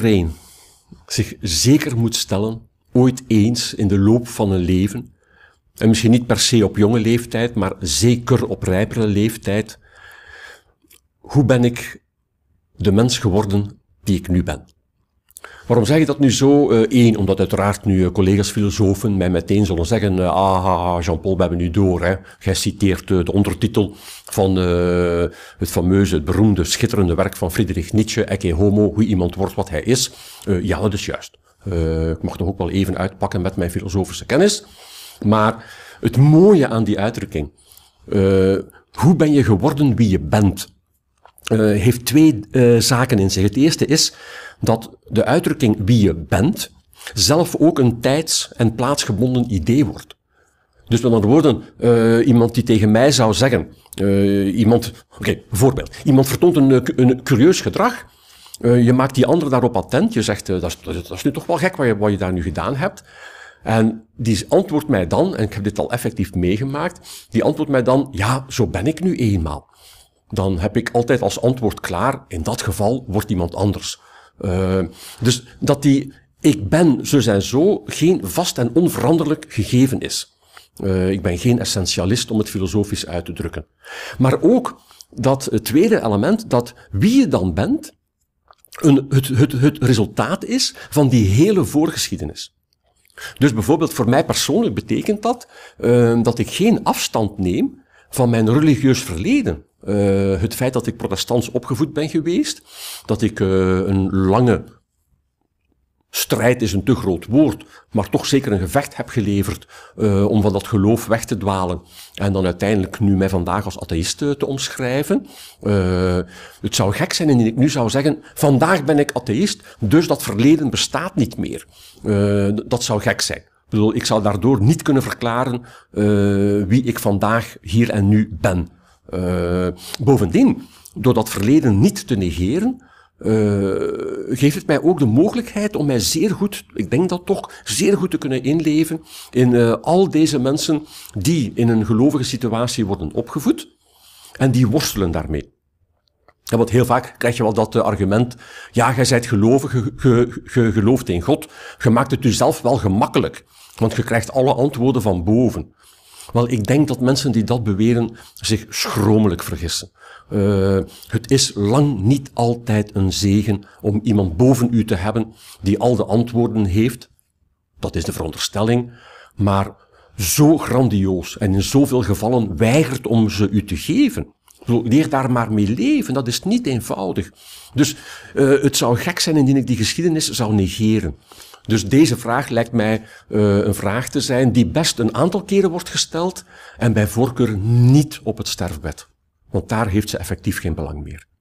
terrein zich zeker moet stellen, ooit eens in de loop van een leven, en misschien niet per se op jonge leeftijd, maar zeker op rijpere leeftijd, hoe ben ik de mens geworden die ik nu ben? Waarom zeg ik dat nu zo? Eén, eh, omdat uiteraard nu eh, collega's filosofen mij meteen zullen zeggen, uh, ah, Jean-Paul, we hebben nu door. Hè. Jij citeert de ondertitel van het fameuze, het beroemde, schitterende werk van Friedrich Nietzsche, Ecce Homo, hoe iemand wordt wat hij is. ja, dat is juist. ik mag toch ook wel even uitpakken met mijn filosofische kennis. Maar het mooie aan die uitdrukking, hoe ben je geworden wie je bent? Eh, heeft twee eh, zaken in zich. Het eerste is dat de uitdrukking wie je bent zelf ook een tijds- en plaatsgebonden idee wordt. Dus met andere woorden, eh, iemand die tegen mij zou zeggen, iemand, oké, voorbeeld, iemand vertoont een, een curieus gedrag, je maakt die ander daarop attent, je zegt, dat is, dat, is, nu toch wel gek wat je, wat je daar nu gedaan hebt. En die antwoordt mij dan, en ik heb dit al effectief meegemaakt, die antwoordt mij dan, ja, zo ben ik nu eenmaal dan heb ik altijd als antwoord klaar, in dat geval wordt iemand anders. Eh, dus dat die ik ben zo zijn zo geen vast en onveranderlijk gegeven is. Eh, ik ben geen essentialist om het filosofisch uit te drukken. Maar ook dat het tweede element, dat wie je dan bent, een, het, het, het resultaat is van die hele voorgeschiedenis. Dus bijvoorbeeld voor mij persoonlijk betekent dat eh, dat ik geen afstand neem van mijn religieus verleden. Eh, het feit dat ik protestants opgevoed ben geweest, dat ik eh, een lange strijd is een te groot woord, maar toch zeker een gevecht heb geleverd eh, om van dat geloof weg te dwalen en dan uiteindelijk nu mij vandaag als atheïst te omschrijven. het zou gek zijn indien ik nu zou zeggen, vandaag ben ik atheïst, dus dat verleden bestaat niet meer. dat zou gek zijn. Ik zal daardoor niet kunnen verklaren eh, wie ik vandaag hier en nu ben. Eh, bovendien, door dat verleden niet te negeren, eh, geeft het mij ook de mogelijkheid om mij zeer goed, ik denk dat toch, zeer goed te kunnen inleven in al deze mensen die in een gelovige situatie worden opgevoed en die worstelen daarmee. Ja, want heel vaak krijg je wel dat eh, argument, ja, jij zijt gelovig, je ge, ge, gelooft in God, je maakt het jezelf wel gemakkelijk, want je krijgt alle antwoorden van boven. Wel, ik denk dat mensen die dat beweren zich schromelijk vergissen. Uh, het is lang niet altijd een zegen om iemand boven u te hebben die al de antwoorden heeft. Dat is de veronderstelling. Maar zo grandioos en in zoveel gevallen weigert om ze u te geven. Leer daar maar mee leven, dat is niet eenvoudig. Dus uh, het zou gek zijn indien ik die geschiedenis zou negeren. Dus deze vraag lijkt mij uh, een vraag te zijn die best een aantal keren wordt gesteld en bij voorkeur niet op het sterfbed. Want daar heeft ze effectief geen belang meer.